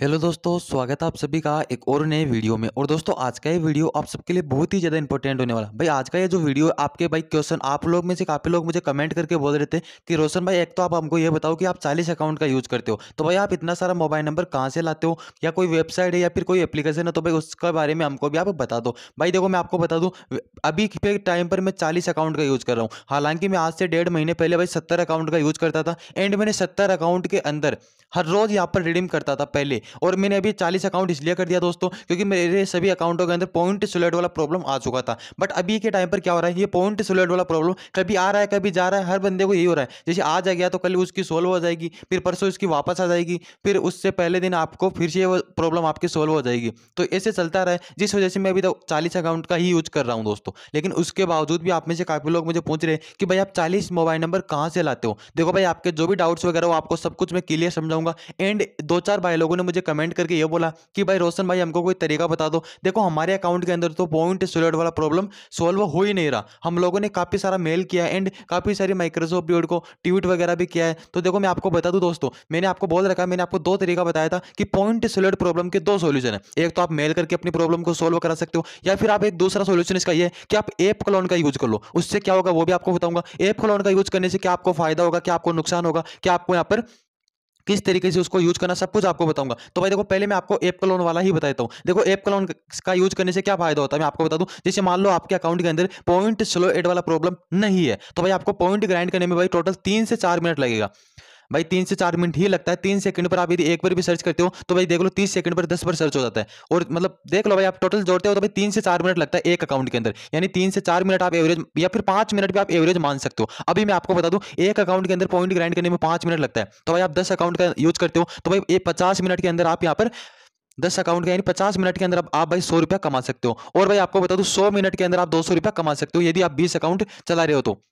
hello दोस्तों स्वागत है आप सभी का एक और नए वीडियो में और दोस्तों आज का ये वीडियो आप सबके लिए बहुत ही ज़्यादा इंपॉर्टेंट होने वाला भाई आज का ये जो वीडियो आपके भाई क्वेश्चन आप लोग में से काफ़ी लोग मुझे कमेंट करके बोल रहे थे कि रोशन भाई एक तो आप हमको ये बताओ कि आप चालीस अकाउंट का यूज़ करते हो तो भाई आप इतना सारा मोबाइल नंबर कहाँ से लाते हो या कोई वेबसाइट है या फिर कोई एप्लीकेशन है तो भाई उसके बारे में हमको भी आप बता दो भाई देखो मैं आपको बता दूँ अभी के टाइम पर मैं चालीस अकाउंट का यूज़ कर रहा हूँ हालांकि मैं आज से डेढ़ महीने पहले भाई सत्तर अकाउंट का यूज़ करता था एंड मैंने सत्तर अकाउंट के अंदर हर रोज़ यहाँ पर रिडीम करता था पहले और मैंने अभी चालीस अकाउंट इसलिए कर दिया दोस्तों क्योंकि मेरे सभी अकाउंटों के अंदर पॉइंट सोलेट वाला प्रॉब्लम आ चुका था बट अभी के टाइम पर क्या हो रहा है ये पॉइंट सोलेट वाला प्रॉब्लम कभी आ रहा है कभी जा रहा है हर बंदे को यही हो रहा है जैसे आ आ गया तो कल उसकी सोल्व हो जाएगी फिर परसों इसकी वापस आ जाएगी फिर उससे पहले दिन आपको फिर से प्रॉब्लम आपकी सोल्व हो जाएगी तो ऐसे चलता रहा है जिस वजह से मैं अभी तक तो चालीस अकाउंट का ही यूज कर रहा हूँ दोस्तों लेकिन उसके बावजूद भी आप में से काफ़ी लोग मुझे पूछ रहे हैं कि भाई आप चालीस मोबाइल नंबर कहाँ से लाते हो देखो भाई आपके जो भी डाउट्स वगैरह हो आपको सब कुछ मैं क्लियर समझाऊंगा एंड दो चार भाई लोगों ने मुझे मुझे कमेंट करके ये बोला कि भाई रोशन भाई हमको कोई तरीका बता दो देखो हमारे अकाउंट के अंदर तो पॉइंट सोलर वाला प्रॉब्लम सॉल्व हो ही नहीं रहा हम लोगों ने काफ़ी सारा मेल किया एंड काफ़ी सारी माइक्रोसॉफ्ट वर्ड को ट्वीट वगैरह भी किया है तो देखो मैं आपको बता दूँ दोस्तों मैंने आपको बोल रखा मैंने आपको दो तरीका बताया था कि पॉइंट सोलर प्रॉब्लम के दो सोल्यूशन है एक तो आप मेल करके अपनी प्रॉब्लम को सोल्व करा सकते हो या फिर आप एक दूसरा सोल्यूशन इसका ये है कि आप एप क्लोन का यूज़ कर लो उससे क्या होगा वो भी आपको बताऊंगा एप क्लोन का यूज़ करने से क्या आपको फायदा होगा क्या आपको नुकसान होगा क्या आपको यहाँ पर किस तरीके से उसको यूज करना सब कुछ आपको बताऊंगा तो भाई देखो पहले मैं आपको ऐप क्लोन वाला ही बता देता हूँ देखो एप क्लोन का यूज करने से क्या फायदा होता है मैं आपको बता दूँ जैसे मान लो आपके अकाउंट के अंदर पॉइंट स्लो एड वाला प्रॉब्लम नहीं है तो भाई आपको पॉइंट ग्राइंड करने में भाई टोटल तीन से चार मिनट लगेगा भाई तीन से चार मिनट ही लगता है तीन सेकंड पर आप यदि एक बार भी सर्च करते हो तो भाई देख लो तीस सेकंड पर दस बार सर्च हो जाता है और मतलब देख लो भाई आप टोटल जोड़ते हो तो भाई तीन से चार मिनट लगता है एक अकाउंट के अंदर यानी तीन से चार मिनट आप एवरेज या फिर पांच मिनट भी आप एवरेज मान सकते हो अभी मैं आपको बता दू एक अकाउंट के अंदर पॉइंट ग्राइंड करने में पांच मिनट लगता है तो भाई आप दस अकाउंट का यूज करते हो तो भाई पचास मिनट के अंदर आप यहाँ पर दस अकाउंट का यानी पचास मिनट के अंदर आप, आप भाई सौ रुपया कमा सकते हो और भाई आपको बता दू सौ मिनट के अंदर आप दो सौ रुपया कमा सकते हो यदि आप बीस अकाउंट चला रहे हो तो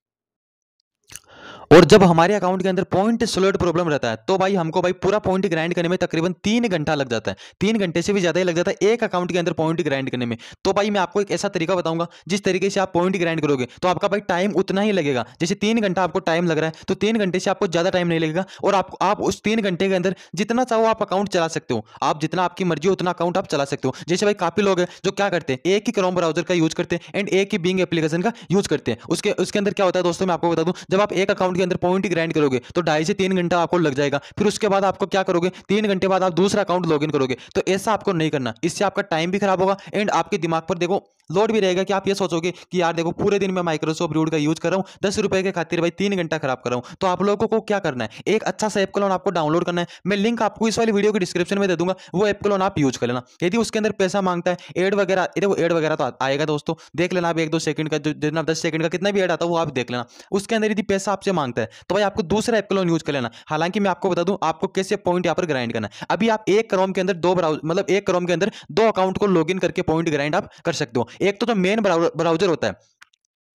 और जब हमारे अकाउंट के अंदर पॉइंट स्लोट प्रॉब्लम रहता है तो भाई हमको भाई पूरा पॉइंट ग्राइंड करने में तकरीबन तीन घंटा लग जाता है तीन घंटे से भी ज़्यादा ही लग जाता है एक अकाउंट के अंदर पॉइंट ग्राइंड करने में तो भाई मैं आपको एक ऐसा तरीका बताऊंगा जिस तरीके से आप पॉइंट ग्राइंड करोगे तो आपका भाई टाइम उतना ही लगेगा जैसे तीन घंटा आपको टाइम लग रहा है तो तीन घंटे से आपको ज़्यादा टाइम नहीं लगेगा और आप, आप उस तीन घंटे के अंदर जितना चाहो आप अकाउंट चला सकते हो आप जितना आपकी मर्जी हो उतना अकाउंट आप चला सकते हो जैसे भाई काफ़ी लोग हैं जो क्या करते हैं एक ही क्रोम ब्राउजर का यूज़ करते हैं एंड एक ही बिंग एप्लीकेशन का यूज़ करते हैं उसके उसके अंदर क्या होता है दोस्तों मैं आपको बता दूं जब आप एक अकाउंट के अंदर पॉइंट ग्रैंड करोगे तो ढाई से तीन घंटा आपको लग जाएगा फिर उसके बाद आपको क्या करोगे तीन घंटे बाद आप दूसरा अकाउंट लॉग करोगे तो ऐसा आपको नहीं करना इससे आपका टाइम भी खराब होगा एंड आपके दिमाग पर देखो लोड भी रहेगा कि आप ये सोचोगे कि यार देखो पूरे दिन मैं माइक्रोसॉफ्ट रूड का यूज कर रहा हूँ दस रुपए के खातिर भाई तीन घंटा खराब कर रहा हूँ तो आप लोगों को क्या करना है एक अच्छा सा ऐप का लोन आपको डाउनलोड करना है मैं लिंक आपको इस वाली वीडियो के डिस्क्रिप्शन में दे दूंगा वो ऐप का लोन आप यूज कर लेना यदि उसके अंदर पैसा मांगता है एड वगैरह देखो एड वगैरह तो आएगा दोस्तों देख लेना आप एक दो सेकंड का जितना दस सेकंड का कितना भी एड आता है वो आप देख लेना उसके अंदर यदि पैसा आपसे मांगता मांगता है तो भाई आपको दूसरा एप क्लोन यूज कर लेना हालांकि मैं आपको बता दूं आपको कैसे पॉइंट यहाँ पर ग्राइंड करना है अभी आप एक क्रोम के अंदर दो ब्राउज मतलब एक क्रोम के अंदर दो अकाउंट को लॉग करके पॉइंट ग्राइंड आप कर सकते हो एक तो जो मेन ब्राउजर होता है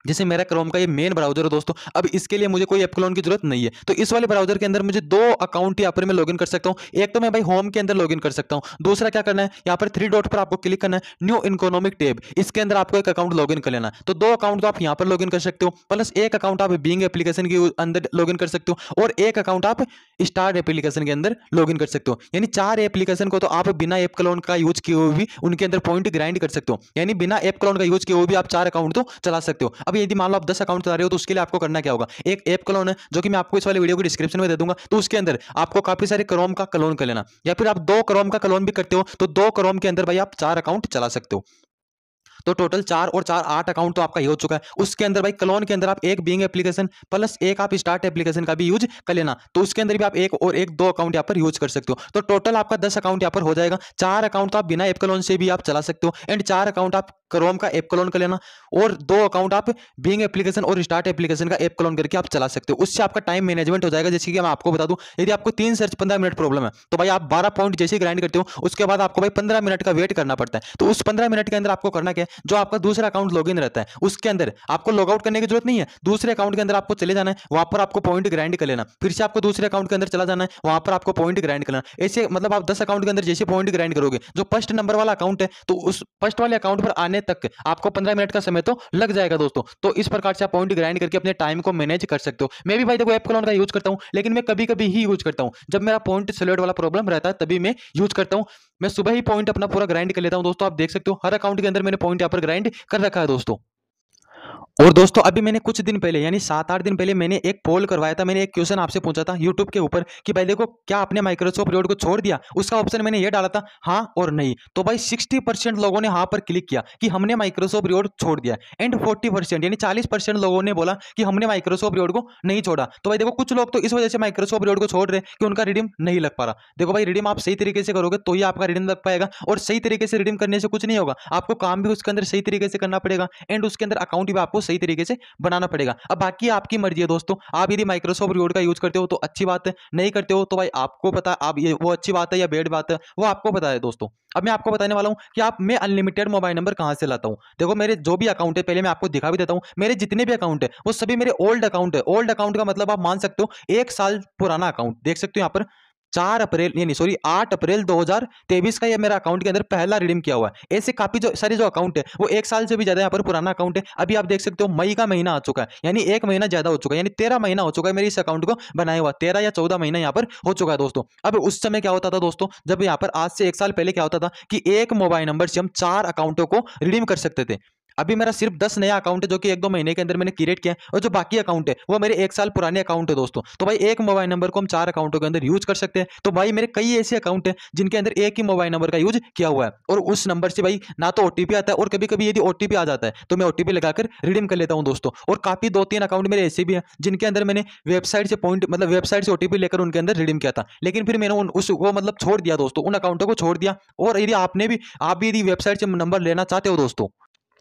जैसे मेरा क्रोम का ये मेन ब्राउजर है दोस्तों अब इसके लिए मुझे कोई ऐप की जरूरत नहीं है तो इस वाले ब्राउजर के अंदर मुझे दो अकाउंट यहाँ पर मैं लॉगिन कर सकता हूँ एक तो मैं भाई होम के अंदर लॉगिन कर सकता हूँ दूसरा क्या करना है यहाँ पर थ्री डॉट पर आपको क्लिक करना है न्यू इकोनॉमिक टेब इसके अंदर आपको एक अकाउंट लॉग कर लेना तो दो अकाउंट तो आप यहाँ पर लॉग कर सकते हो प्लस एक अकाउंट आप बिंग एप्लीकेशन के अंदर लॉग कर सकते हो और एक अकाउंट आप स्टार एप्लीकेशन के अंदर लॉग कर सकते हो यानी चार एप्लीकेशन को तो आप बिना ऐप का यूज किए हुए भी उनके अंदर पॉइंट ग्राइंड कर सकते हो यानी बिना ऐप का यूज किए हुए भी आप चार अकाउंट तो चला सकते हो अब यदि मान लो आप दस अकाउंट चला रहे हो तो उसके लिए आपको करना क्या होगा एक ऐप क्लोन है जो कि मैं आपको इस वाले वीडियो को डिस्क्रिप्शन में दे दूंगा तो उसके अंदर आपको काफी सारे क्रोम का क्लोन कर लेना या फिर आप दो क्रोम का क्लोन भी करते हो तो दो क्रोम के अंदर भाई आप चार अकाउंट चला सकते हो तो टोटल चार और चार आठ अकाउंट तो आपका ये हो चुका है उसके अंदर भाई क्लोन के अंदर आप एक बिंग एप्लीकेशन प्लस एक आप स्टार्ट एप्लीकेशन का भी यूज कर लेना तो उसके अंदर भी आप एक और एक दो अकाउंट यहाँ पर यूज कर सकते हो तो टोटल आपका दस अकाउंट यहाँ पर हो जाएगा चार अकाउंट तो आप बिना एपकलोन से भी आप चला सकते हो एंड चार अकाउंट आप क्रोम का एप क्लोन कर लेना और दो अकाउंट आप बिंग एप्लीकेशन और स्टार्ट एप्लीकेशन का एप क्लोन करके आप चला सकते हो उससे आपका टाइम मैनेजमेंट हो जाएगा जैसे कि मैं आपको बता दूं यदि आपको तीन सर्च पंद्रह मिनट प्रॉब्लम है तो भाई आप बारह पॉइंट जैसे ग्राइंड करते हो उसके बाद आपको भाई पंद्रह मिनट का वेट करना पड़ता है तो उस पंद्रह मिनट के अंदर आपको करना क्या जो आपका दूसरा अकाउंट लॉगिन रहता है उसके अंदर आपको लॉगआउट करने की जरूरत नहीं है दूसरे अकाउंट के अंदर आपको चले जाना है वहां पर आपको पॉइंट ग्राइंड कर लेना फिर से आपको दूसरे अकाउंट के अंदर चला जाना है वहां पर आपको पॉइंट ग्राइंड करना ऐसे मतलब आप दस अकाउंट के अंदर जैसे पॉइंट ग्राइंड करोगे जो फर्स्ट नंबर वाला अकाउंट है तो उस फर्स्ट वाले अकाउंट पर आने तक आपको पंद्रह मिनट का समय तो लग जाएगा दोस्तों तो इस प्रकार से आप पॉइंट ग्राइंड करके अपने टाइम को मैनेज कर सकते हो मैं भी भाई देखो ऐप का यूज करता हूँ लेकिन मैं कभी कभी ही यूज करता हूँ जब मेरा पॉइंट सेलेक्ट वाला प्रॉब्लम रहता है तभी मैं यूज करता हूँ मैं सुबह ही पॉइंट अपना पूरा ग्राइंड कर लेता हूँ दोस्तों आप देख सकते हो हर अकाउंट के अंदर मैंने पॉइंट यहाँ पर ग्राइंड कर रखा है दोस्तों और दोस्तों अभी मैंने कुछ दिन पहले यानी सात आठ दिन पहले मैंने एक पोल करवाया था मैंने एक क्वेश्चन आपसे पूछा था यूट्यूब के ऊपर कि भाई देखो क्या आपने माइक्रोसॉफ्ट वर्ड को छोड़ दिया उसका ऑप्शन मैंने ये डाला था हाँ और नहीं तो भाई सिक्सटी परसेंट लोगों ने हाँ पर क्लिक किया कि हमने माइक्रोसॉफ्ट रोड छोड़ दिया एंड फोर्टी परसेंट यानी चालीस परसेंट लोगों ने बोला कि हमने माइक्रोसॉफ्ट रोड को नहीं छोड़ा तो भाई देखो कुछ लोग तो इस वजह से माइक्रोसॉफ्ट रोड को छोड़ रहे कि उनका रिडीम नहीं लग पा रहा देखो भाई रिडीम आप सही तरीके से करोगे तो ही आपका रिडीम लग पाएगा और सही तरीके से रिडीम करने से कुछ नहीं होगा आपको काम भी उसके अंदर सही तरीके से करना पड़ेगा एंड उसके अंदर अकाउंट भी आपको सही तरीके से बनाना पड़ेगा अब बाकी आपकी मर्जी है दोस्तों आप यदि माइक्रोसॉफ्ट वर्ड का यूज़ करते हो तो अच्छी बात नहीं करते हो तो भाई आपको पता आप ये वो अच्छी बात है या बेड बात है वो आपको पता है दोस्तों अब मैं आपको बताने वाला हूँ कि आप मैं अनलिमिटेड मोबाइल नंबर कहाँ से लाता हूँ देखो मेरे जो भी अकाउंट है पहले मैं आपको दिखा भी देता हूँ मेरे जितने भी अकाउंट है वो सभी मेरे ओल्ड अकाउंट है ओल्ड अकाउंट का मतलब आप मान सकते हो एक साल पुराना अकाउंट देख सकते हो यहाँ पर चार अप्रैल यानी सॉरी आठ अप्रैल 2023 का ये मेरा अकाउंट के अंदर पहला रिडीम किया हुआ है ऐसे काफी जो सारे जो अकाउंट है वो एक साल से भी ज्यादा यहाँ पर पुराना अकाउंट है अभी आप देख सकते हो मई का महीना आ चुका है यानी एक महीना ज्यादा हो चुका है यानी तेरह महीना हो चुका है मेरे इस अकाउंट को बनाया हुआ तेरह या चौदह महीना यहाँ पर हो चुका है दोस्तों अब उस समय क्या होता था दोस्तों जब यहाँ पर आज से एक साल पहले क्या होता था कि एक मोबाइल नंबर से हम चार अकाउंटों को रिडीम कर सकते थे अभी मेरा सिर्फ दस नया अकाउंट है जो कि एक दो महीने के अंदर मैंने क्रिएट किया है और जो बाकी अकाउंट है वो मेरे एक साल पुराने अकाउंट है दोस्तों तो भाई एक मोबाइल नंबर को हम चार अकाउंटों के अंदर यूज कर सकते हैं तो भाई मेरे कई ऐसे अकाउंट हैं जिनके अंदर एक ही मोबाइल नंबर का यूज किया हुआ है और उस नंबर से भाई ना तो ओटीपी आता है और कभी कभी यदि ओटीपी आ जाता है तो मैं ओटीपी लगाकर रिडीम कर लेता हूँ दोस्तों और काफ़ी दो तीन अकाउंट मेरे ऐसे भी हैं जिनके अंदर मैंने वेबसाइट से पॉइंट मतलब वेबसाइट से ओटीपी लेकर उनके अंदर रिडीम किया था लेकिन फिर मैंने उन उसको मतलब छोड़ दिया दोस्तों उन अकाउंटों को छोड़ दिया और यदि आपने भी आप भी यदि वेबसाइट से नंबर लेना चाहते हो दोस्तों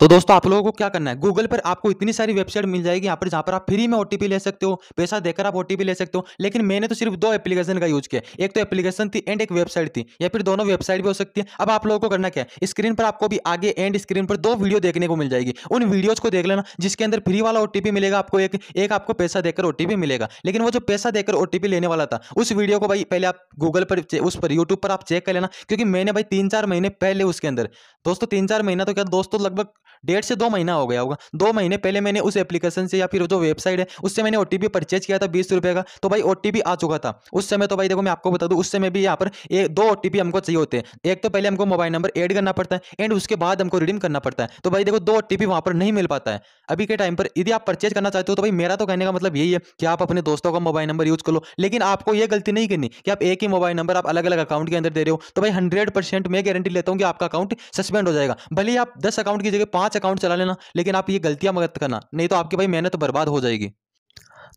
तो दोस्तों आप लोगों को क्या करना है गूगल पर आपको इतनी सारी वेबसाइट मिल जाएगी यहाँ पर जहाँ पर आप फ्री में ओटीपी ले सकते हो पैसा देकर आप ओटीपी ले सकते हो लेकिन मैंने तो सिर्फ दो एप्लीकेशन का यूज किया एक तो एप्लीकेशन थी एंड एक वेबसाइट थी या फिर दोनों वेबसाइट भी हो सकती है अब आप लोगों को करना क्या है स्क्रीन पर आपको भी आगे एंड स्क्रीन पर दो वीडियो देखने को मिल जाएगी उन वीडियोज को देख लेना जिसके अंदर फ्री वाला ओटीपी मिलेगा आपको एक एक आपको पैसा देकर ओटीपी मिलेगा लेकिन वो जो पैसा देकर ओटीपी लेने वाला था उस वीडियो को भाई पहले आप गूगल पर उस पर यूट्यूब पर आप चेक कर लेना क्योंकि मैंने भाई तीन चार महीने पहले उसके अंदर दोस्तों तीन चार महीना तो क्या दोस्तों लगभग डेढ़ से दो महीना हो गया होगा दो महीने पहले मैंने उस एप्लीकेशन से या फिर जो वेबसाइट है उससे मैंने ओ परचेज किया था बीस रुपये का तो भाई ओ आ चुका था उस समय तो भाई देखो मैं आपको बता दूँ उस समय भी यहाँ पर एक दो ओ हमको चाहिए होते हैं एक तो पहले हमको मोबाइल नंबर एड करना पड़ता है एंड उसके बाद हमको रिडीम करना पड़ता है तो भाई देखो दो ओ वहाँ पर नहीं मिल पाता है अभी के टाइम पर यदि आप परचेज करना चाहते हो तो भाई मेरा तो कहने का मतलब यही है कि आप अपने दोस्तों का मोबाइल नंबर यूज़ कर लो लेकिन आपको यह गलती नहीं करनी कि आप एक ही मोबाइल नंबर आप अलग अलग अकाउंट के अंदर दे रहे हो तो भाई हंड्रेड मैं गारंटी लेता हूँ कि आपका अकाउंट सस्पेंड हो जाएगा भले आप दस अकाउंट की जगह पाँच पांच अकाउंट चला लेना लेकिन आप ये गलतियां मत करना नहीं तो आपकी भाई मेहनत बर्बाद हो जाएगी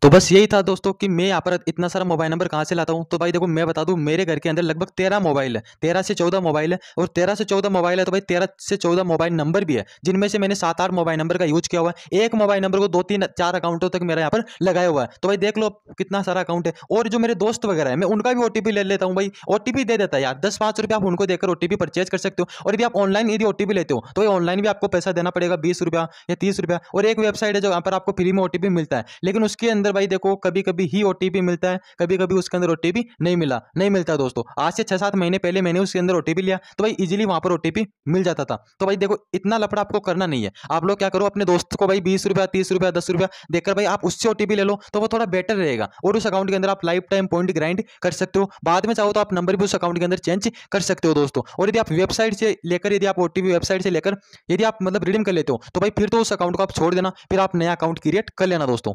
तो बस यही था दोस्तों कि मैं यहाँ पर इतना सारा मोबाइल नंबर कहाँ से लाता हूँ तो भाई देखो मैं बता दूँ मेरे घर के अंदर लगभग तेरह मोबाइल है तेरह से चौदह मोबाइल है और तेरह से चौदह मोबाइल है तो भाई तेरह से चौदह मोबाइल नंबर भी है जिनमें से मैंने सात आठ मोबाइल नंबर का यूज किया हुआ है एक मोबाइल नंबर को दो तीन चार अकाउंटों तक मेरा यहाँ पर लगाया हुआ है तो भाई देख लो कितना सारा अकाउंट है और जो मेरे दोस्त वगैरह है मैं उनका भी ओ ले लेता हूँ भाई ओ दे देता है यार दस पाँच रुपये आप उनको देकर ओ परचेज कर सकते हो और यदि आप ऑनलाइन यदि ओ लेते हो तो भाई ऑनलाइन भी आपको पैसा देना पड़ेगा बीस रुपया या तीस रुपया और एक वेबसाइट है जो यहाँ पर आपको फ्री में ओ मिलता है लेकिन उसके अंदर अंदर भाई देखो कभी कभी ही ओ मिलता है कभी कभी उसके अंदर ओ नहीं मिला नहीं मिलता दोस्तों आज से छह सात महीने पहले मैंने उसके अंदर ओ लिया तो भाई इजिली वहां पर ओ मिल जाता था तो भाई देखो इतना लफड़ा आपको करना नहीं है आप लोग क्या करो अपने दोस्त को भाई बीस रुपया तीस रुपया दस रुपया देकर भाई आप उससे ओ ले लो तो वो थोड़ा बेटर रहेगा और उस अकाउंट के अंदर आप लाइफ टाइम पॉइंट ग्राइंड कर सकते हो बाद में चाहो तो आप नंबर भी उस अकाउंट के अंदर चेंज कर सकते हो दोस्तों और यदि आप वेबसाइट से लेकर यदि आप ओ वेबसाइट से लेकर यदि आप मतलब रिडीम कर लेते हो तो भाई फिर तो उस अकाउंट को आप छोड़ देना फिर आप नया अकाउंट क्रिएट कर लेना दोस्तों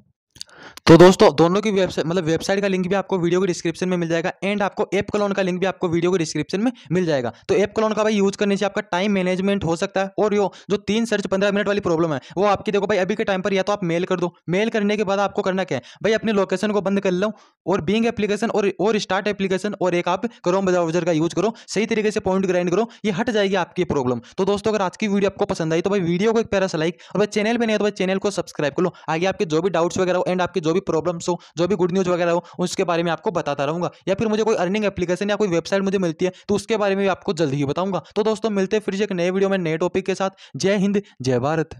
तो दोस्तों दोनों की वेबसाइट मतलब वेबसाइट का लिंक भी आपको वीडियो के डिस्क्रिप्शन में मिल जाएगा एंड आपको ऐप कलोन का लिंक भी आपको वीडियो के डिस्क्रिप्शन में मिल जाएगा तो ऐप कलोन का भाई यूज करने से आपका टाइम मैनेजमेंट हो सकता है और यो जो तीन सर्च पंद्रह मिनट वाली प्रॉब्लम है वो आपकी देखो भाई अभी के टाइम पर या तो आप मेल कर दो मेल करने के बाद आपको करना क्या है भाई अपनी लोकेशन को बंद कर लो और बिंग एप्लीकेशन और और स्टार्ट एप्लीकेशन और एक आप क्रोम ब्राउजर का यूज करो सही तरीके से पॉइंट ग्राइंड करो ये हट जाएगी आपकी प्रॉब्लम तो दोस्तों अगर आज की वीडियो आपको पसंद आई तो भाई वीडियो को एक पैरा से लाइक और चैनल पर नहीं तो भाई चैनल को सब्सक्राइब करो आगे आपके जो भी डाउट्स वगैरह एंड आपके जो भी प्रॉब्लम्स हो जो भी गुड न्यूज़ वगैरह हो उसके बारे में आपको बताता रहूँगा या फिर मुझे कोई अर्निंग एप्लीकेशन या कोई वेबसाइट मुझे मिलती है तो उसके बारे में भी आपको जल्दी ही बताऊँगा तो दोस्तों मिलते फिर एक नए वीडियो में नए टॉपिक के साथ जय हिंद जय भारत